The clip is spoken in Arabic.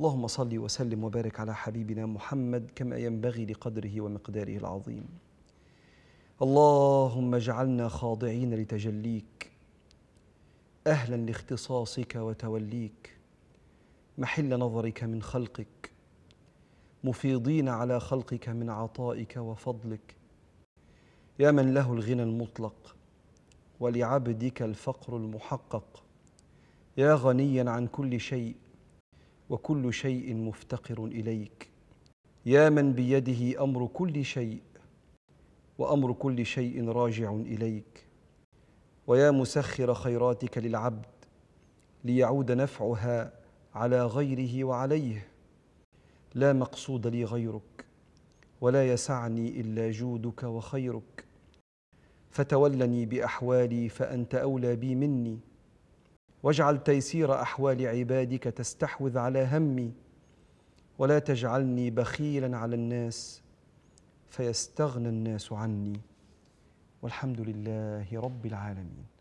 اللهم صل وسلم وبارك على حبيبنا محمد كما ينبغي لقدره ومقداره العظيم اللهم اجعلنا خاضعين لتجليك اهلا لاختصاصك وتوليك محل نظرك من خلقك مفيضين على خلقك من عطائك وفضلك يا من له الغنى المطلق ولعبدك الفقر المحقق يا غنيا عن كل شيء وكل شيء مفتقر اليك يا من بيده امر كل شيء وامر كل شيء راجع اليك ويا مسخر خيراتك للعبد ليعود نفعها على غيره وعليه لا مقصود لي غيرك ولا يسعني الا جودك وخيرك فتولني باحوالي فانت اولى بي مني واجعل تيسير احوال عبادك تستحوذ على همي ولا تجعلني بخيلا على الناس فيستغنى الناس عني والحمد لله رب العالمين